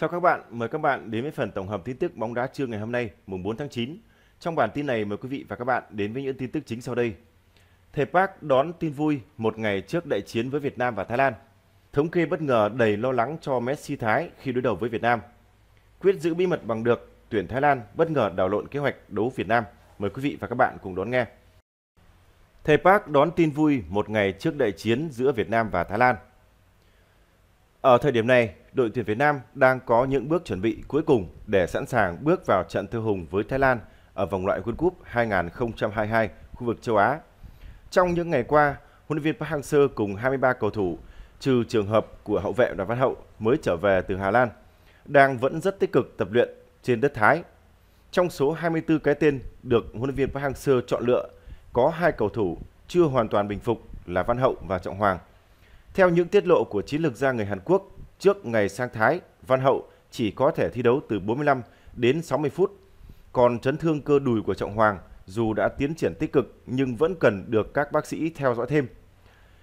Chào các bạn, mời các bạn đến với phần tổng hợp tin tức bóng đá trưa ngày hôm nay, mùng 4 tháng 9. Trong bản tin này mời quý vị và các bạn đến với những tin tức chính sau đây. Thầy Park đón tin vui một ngày trước đại chiến với Việt Nam và Thái Lan. Thống kê bất ngờ đầy lo lắng cho Messi Thái khi đối đầu với Việt Nam. Quyết giữ bí mật bằng được, tuyển Thái Lan bất ngờ đảo lộn kế hoạch đấu Việt Nam. Mời quý vị và các bạn cùng đón nghe. Thầy Park đón tin vui một ngày trước đại chiến giữa Việt Nam và Thái Lan. Ở thời điểm này, đội tuyển Việt Nam đang có những bước chuẩn bị cuối cùng để sẵn sàng bước vào trận tiêu hùng với Thái Lan ở vòng loại World Cup 2022 khu vực châu Á. Trong những ngày qua, huấn luyện viên Park Hang-seo cùng 23 cầu thủ, trừ trường hợp của hậu vệ Đoàn Văn Hậu mới trở về từ Hà Lan, đang vẫn rất tích cực tập luyện trên đất Thái. Trong số 24 cái tên được huấn luyện viên Park Hang-seo chọn lựa, có hai cầu thủ chưa hoàn toàn bình phục là Văn Hậu và Trọng Hoàng – theo những tiết lộ của chiến lược gia người Hàn Quốc, trước ngày sang Thái, Văn Hậu chỉ có thể thi đấu từ 45 đến 60 phút. Còn chấn thương cơ đùi của Trọng Hoàng dù đã tiến triển tích cực nhưng vẫn cần được các bác sĩ theo dõi thêm.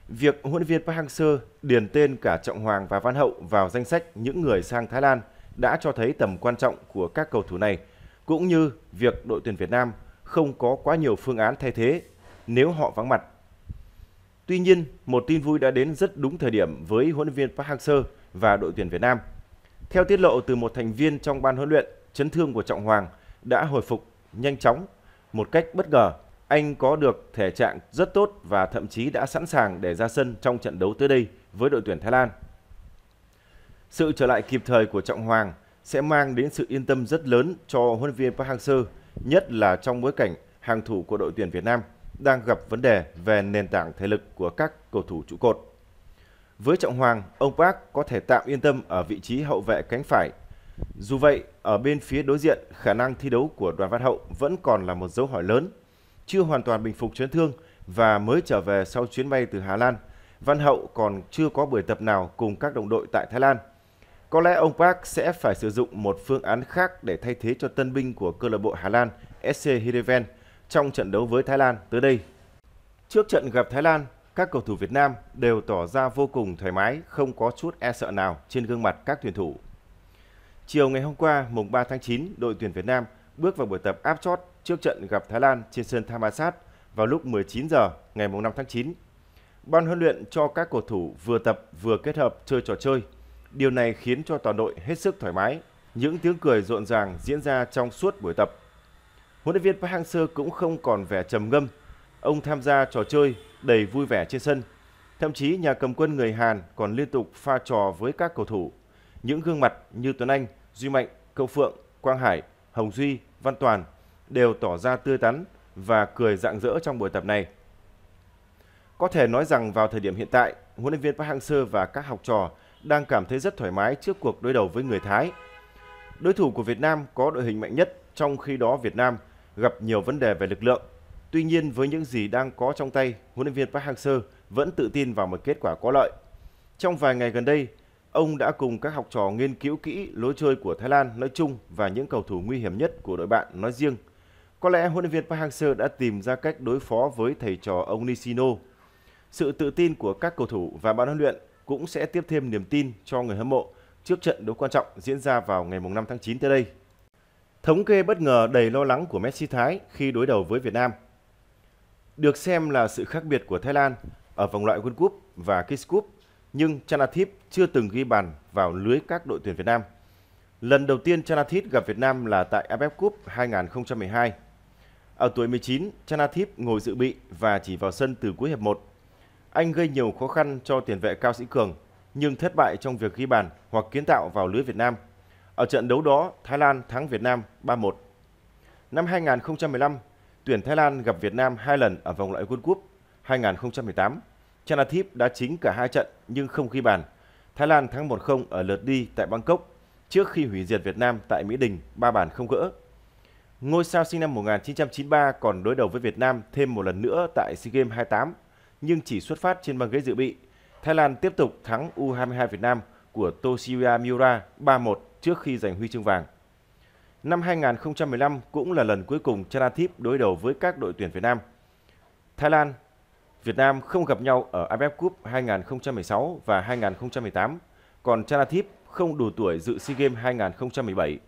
Việc huấn luyện viên Park Hang-seo điền tên cả Trọng Hoàng và Văn Hậu vào danh sách những người sang Thái Lan đã cho thấy tầm quan trọng của các cầu thủ này, cũng như việc đội tuyển Việt Nam không có quá nhiều phương án thay thế nếu họ vắng mặt Tuy nhiên, một tin vui đã đến rất đúng thời điểm với huấn luyện viên Park Hang-seo và đội tuyển Việt Nam. Theo tiết lộ từ một thành viên trong ban huấn luyện, chấn thương của Trọng Hoàng đã hồi phục nhanh chóng một cách bất ngờ. Anh có được thể trạng rất tốt và thậm chí đã sẵn sàng để ra sân trong trận đấu tới đây với đội tuyển Thái Lan. Sự trở lại kịp thời của Trọng Hoàng sẽ mang đến sự yên tâm rất lớn cho huấn luyện viên Park Hang-seo, nhất là trong bối cảnh hàng thủ của đội tuyển Việt Nam đang gặp vấn đề về nền tảng thể lực của các cầu thủ trụ cột. Với Trọng Hoàng, ông Park có thể tạm yên tâm ở vị trí hậu vệ cánh phải. Dù vậy, ở bên phía đối diện, khả năng thi đấu của Đoàn Văn Hậu vẫn còn là một dấu hỏi lớn. Chưa hoàn toàn bình phục chấn thương và mới trở về sau chuyến bay từ Hà Lan, Văn Hậu còn chưa có buổi tập nào cùng các đồng đội tại Thái Lan. Có lẽ ông Park sẽ phải sử dụng một phương án khác để thay thế cho tân binh của câu lạc bộ Hà Lan SC Heerenveen trong trận đấu với Thái Lan tới đây. Trước trận gặp Thái Lan, các cầu thủ Việt Nam đều tỏ ra vô cùng thoải mái, không có chút e sợ nào trên gương mặt các tuyển thủ. Chiều ngày hôm qua, mùng 3 tháng 9, đội tuyển Việt Nam bước vào buổi tập áp chót trước trận gặp Thái Lan trên sân Thammasat vào lúc 19 giờ ngày mùng 5 tháng 9. Ban huấn luyện cho các cầu thủ vừa tập vừa kết hợp chơi trò chơi. Điều này khiến cho toàn đội hết sức thoải mái. Những tiếng cười rộn ràng diễn ra trong suốt buổi tập huấn luyện viên Park Hang-seo cũng không còn vẻ trầm ngâm. Ông tham gia trò chơi đầy vui vẻ trên sân. Thậm chí nhà cầm quân người Hàn còn liên tục pha trò với các cầu thủ. Những gương mặt như Tuấn Anh, Duy Mạnh, Câu Phượng, Quang Hải, Hồng Duy, Văn Toàn đều tỏ ra tươi tắn và cười rạng rỡ trong buổi tập này. Có thể nói rằng vào thời điểm hiện tại, huấn luyện viên Park Hang-seo và các học trò đang cảm thấy rất thoải mái trước cuộc đối đầu với người Thái. Đối thủ của Việt Nam có đội hình mạnh nhất, trong khi đó Việt Nam – gặp nhiều vấn đề về lực lượng. Tuy nhiên với những gì đang có trong tay, huấn luyện viên Park Hang-seo vẫn tự tin vào một kết quả có lợi. Trong vài ngày gần đây, ông đã cùng các học trò nghiên cứu kỹ lối chơi của Thái Lan nói chung và những cầu thủ nguy hiểm nhất của đội bạn nói riêng. Có lẽ huấn luyện viên Park Hang-seo đã tìm ra cách đối phó với thầy trò ông Nishino. Sự tự tin của các cầu thủ và ban huấn luyện cũng sẽ tiếp thêm niềm tin cho người hâm mộ trước trận đấu quan trọng diễn ra vào ngày 5 tháng 9 tới đây. Thống kê bất ngờ đầy lo lắng của Messi Thái khi đối đầu với Việt Nam. Được xem là sự khác biệt của Thái Lan ở vòng loại World Cup và Kids Cup, nhưng Chanathip chưa từng ghi bàn vào lưới các đội tuyển Việt Nam. Lần đầu tiên Chanathip gặp Việt Nam là tại AFF e Cup 2012. Ở tuổi 19, Chanathip ngồi dự bị và chỉ vào sân từ cuối hiệp 1. Anh gây nhiều khó khăn cho tiền vệ Cao Sĩ Cường, nhưng thất bại trong việc ghi bàn hoặc kiến tạo vào lưới Việt Nam – ở trận đấu đó, Thái Lan thắng Việt Nam 3-1. Năm 2015, tuyển Thái Lan gặp Việt Nam hai lần ở vòng loại World Cup 2018. Chanathip đã chính cả hai trận nhưng không ghi bàn. Thái Lan thắng 1-0 ở lượt đi tại Bangkok trước khi hủy diệt Việt Nam tại Mỹ Đình ba bàn không gỡ. Ngôi sao sinh năm 1993 còn đối đầu với Việt Nam thêm một lần nữa tại SEA Games 28 nhưng chỉ xuất phát trên băng ghế dự bị. Thái Lan tiếp tục thắng U22 Việt Nam của Toshiya Miura 3-1 trước khi giành huy chương vàng. Năm 2015 cũng là lần cuối cùng Chanathip đối đầu với các đội tuyển Việt Nam. Thái Lan, Việt Nam không gặp nhau ở AFF Cup 2016 và 2018, còn Chanathip không đủ tuổi dự SEA Games 2017.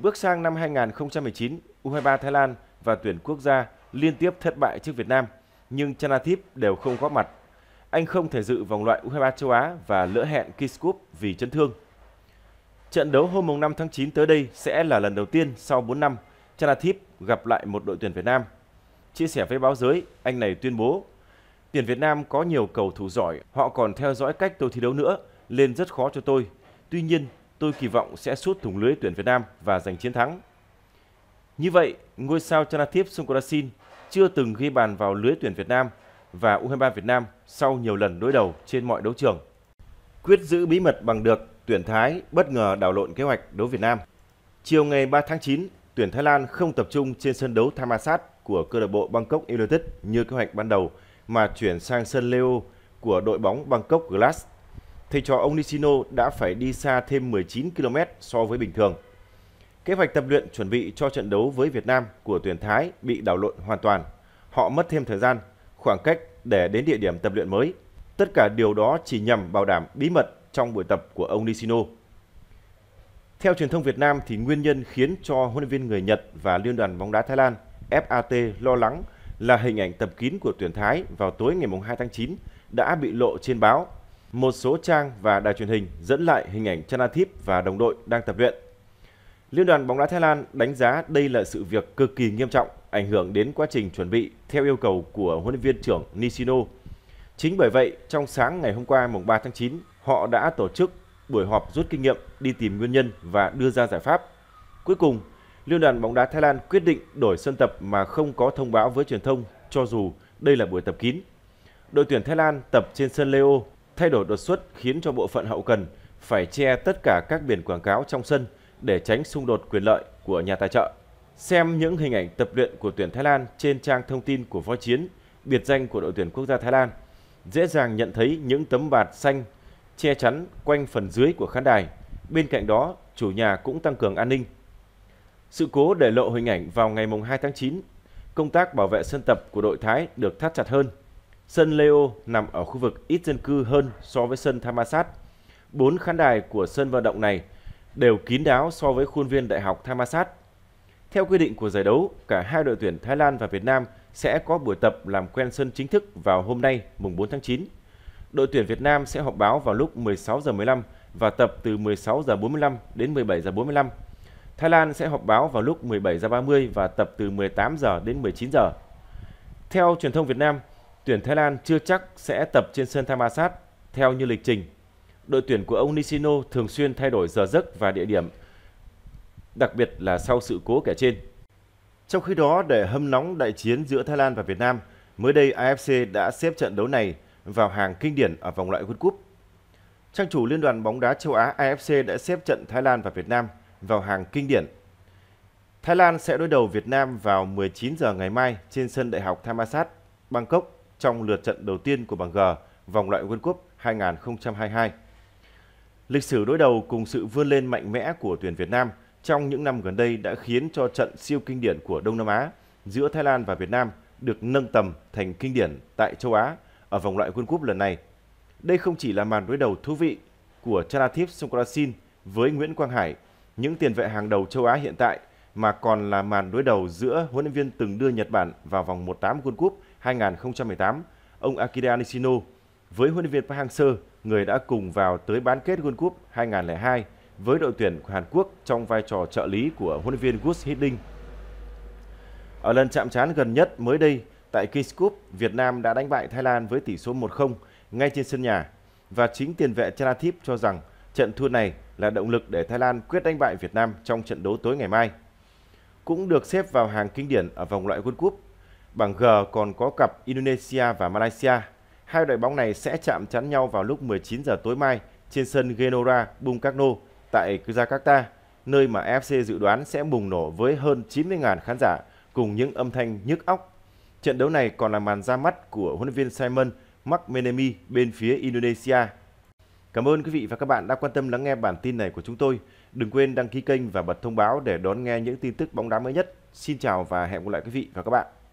Bước sang năm 2019, U23 Thái Lan và tuyển quốc gia liên tiếp thất bại trước Việt Nam, nhưng Chanathip đều không góp mặt. Anh không thể dự vòng loại U23 châu Á và lỡ hẹn Kiss Cup vì chấn thương. Trận đấu hôm 5 tháng 9 tới đây sẽ là lần đầu tiên sau 4 năm Chanatip gặp lại một đội tuyển Việt Nam. Chia sẻ với báo giới, anh này tuyên bố Tuyển Việt Nam có nhiều cầu thủ giỏi, họ còn theo dõi cách tôi thi đấu nữa, nên rất khó cho tôi. Tuy nhiên, tôi kỳ vọng sẽ sút thủng lưới tuyển Việt Nam và giành chiến thắng. Như vậy, ngôi sao Chanatip Sungkrasin chưa từng ghi bàn vào lưới tuyển Việt Nam và U23 Việt Nam sau nhiều lần đối đầu trên mọi đấu trường. Quyết giữ bí mật bằng được tuyển Thái bất ngờ đảo lộn kế hoạch đấu Việt Nam. Chiều ngày 3 tháng 9, tuyển Thái Lan không tập trung trên sân đấu Thammasat của câu lạc bộ Bangkok United như kế hoạch ban đầu mà chuyển sang sân Leo của đội bóng Bangkok Glass. Thầy trò ông Nishino đã phải đi xa thêm 19 km so với bình thường. Kế hoạch tập luyện chuẩn bị cho trận đấu với Việt Nam của tuyển Thái bị đảo lộn hoàn toàn. Họ mất thêm thời gian, khoảng cách để đến địa điểm tập luyện mới. Tất cả điều đó chỉ nhằm bảo đảm bí mật trong buổi tập của ông Nishino. Theo truyền thông Việt Nam thì nguyên nhân khiến cho huấn luyện viên người Nhật và Liên đoàn bóng đá Thái Lan FAT lo lắng là hình ảnh tập kín của tuyển Thái vào tối ngày 2 tháng 9 đã bị lộ trên báo. Một số trang và đài truyền hình dẫn lại hình ảnh Chanathip và đồng đội đang tập luyện. Liên đoàn bóng đá Thái Lan đánh giá đây là sự việc cực kỳ nghiêm trọng, ảnh hưởng đến quá trình chuẩn bị theo yêu cầu của huấn luyện viên trưởng Nishino. Chính bởi vậy, trong sáng ngày hôm qua mùng 3 tháng 9, họ đã tổ chức buổi họp rút kinh nghiệm, đi tìm nguyên nhân và đưa ra giải pháp. Cuối cùng, Liên đoàn bóng đá Thái Lan quyết định đổi sân tập mà không có thông báo với truyền thông cho dù đây là buổi tập kín. Đội tuyển Thái Lan tập trên sân Leo, thay đổi đột xuất khiến cho bộ phận hậu cần phải che tất cả các biển quảng cáo trong sân để tránh xung đột quyền lợi của nhà tài trợ. Xem những hình ảnh tập luyện của tuyển Thái Lan trên trang thông tin của võ chiến, biệt danh của đội tuyển quốc gia Thái Lan, dễ dàng nhận thấy những tấm bạt xanh che chắn quanh phần dưới của khán đài. Bên cạnh đó, chủ nhà cũng tăng cường an ninh. Sự cố để lộ hình ảnh vào ngày 2 tháng 9, công tác bảo vệ sân tập của đội Thái được thắt chặt hơn. Sân Leo nằm ở khu vực ít dân cư hơn so với sân Thammasat. Bốn khán đài của sân vận động này đều kín đáo so với khuôn viên Đại học Thammasat. Theo quy định của giải đấu, cả hai đội tuyển Thái Lan và Việt Nam sẽ có buổi tập làm quen sân chính thức vào hôm nay, mùng 4 tháng 9. Đội tuyển Việt Nam sẽ họp báo vào lúc 16 giờ 15 và tập từ 16 giờ 45 đến 17 giờ 45. Thái Lan sẽ họp báo vào lúc 17 giờ 30 và tập từ 18 giờ đến 19 giờ. Theo truyền thông Việt Nam, tuyển Thái Lan chưa chắc sẽ tập trên sân Thammasat theo như lịch trình. Đội tuyển của ông Nishino thường xuyên thay đổi giờ giấc và địa điểm, đặc biệt là sau sự cố kể trên. Trong khi đó, để hâm nóng đại chiến giữa Thái Lan và Việt Nam, mới đây AFC đã xếp trận đấu này vào hàng kinh điển ở vòng loại World Cup. Trang chủ Liên đoàn bóng đá châu Á AFC đã xếp trận Thái Lan và Việt Nam vào hàng kinh điển. Thái Lan sẽ đối đầu Việt Nam vào 19 giờ ngày mai trên sân Đại học Thammasat, Bangkok trong lượt trận đầu tiên của bảng G vòng loại World Cup 2022. Lịch sử đối đầu cùng sự vươn lên mạnh mẽ của tuyển Việt Nam trong những năm gần đây đã khiến cho trận siêu kinh điển của Đông Nam Á giữa Thái Lan và Việt Nam được nâng tầm thành kinh điển tại châu Á ở vòng loại World Cup lần này. Đây không chỉ là màn đối đầu thú vị của Chalathip Songkrasin với Nguyễn Quang Hải, những tiền vệ hàng đầu châu Á hiện tại, mà còn là màn đối đầu giữa huấn luyện viên từng đưa Nhật Bản vào vòng 1/8 World Cup 2018, ông Akira Nishino, với huấn luyện viên Park Hang-seo, người đã cùng vào tới bán kết World Cup 2002 với đội tuyển của Hàn Quốc trong vai trò trợ lý của huấn luyện viên Gus Hiddink. Ở lần chạm trán gần nhất mới đây, Tại Kings Cup, Việt Nam đã đánh bại Thái Lan với tỷ số 1-0 ngay trên sân nhà và chính tiền vệ Chanathip cho rằng trận thua này là động lực để Thái Lan quyết đánh bại Việt Nam trong trận đấu tối ngày mai. Cũng được xếp vào hàng kinh điển ở vòng loại World Cup. Bảng G còn có cặp Indonesia và Malaysia. Hai đội bóng này sẽ chạm trán nhau vào lúc 19 giờ tối mai trên sân Genora Bungkarno tại Jakarta, nơi mà FC dự đoán sẽ bùng nổ với hơn 90.000 khán giả cùng những âm thanh nhức óc Trận đấu này còn là màn ra mắt của huấn luyện viên Simon McManamy bên phía Indonesia. Cảm ơn quý vị và các bạn đã quan tâm lắng nghe bản tin này của chúng tôi. Đừng quên đăng ký kênh và bật thông báo để đón nghe những tin tức bóng đá mới nhất. Xin chào và hẹn gặp lại quý vị và các bạn.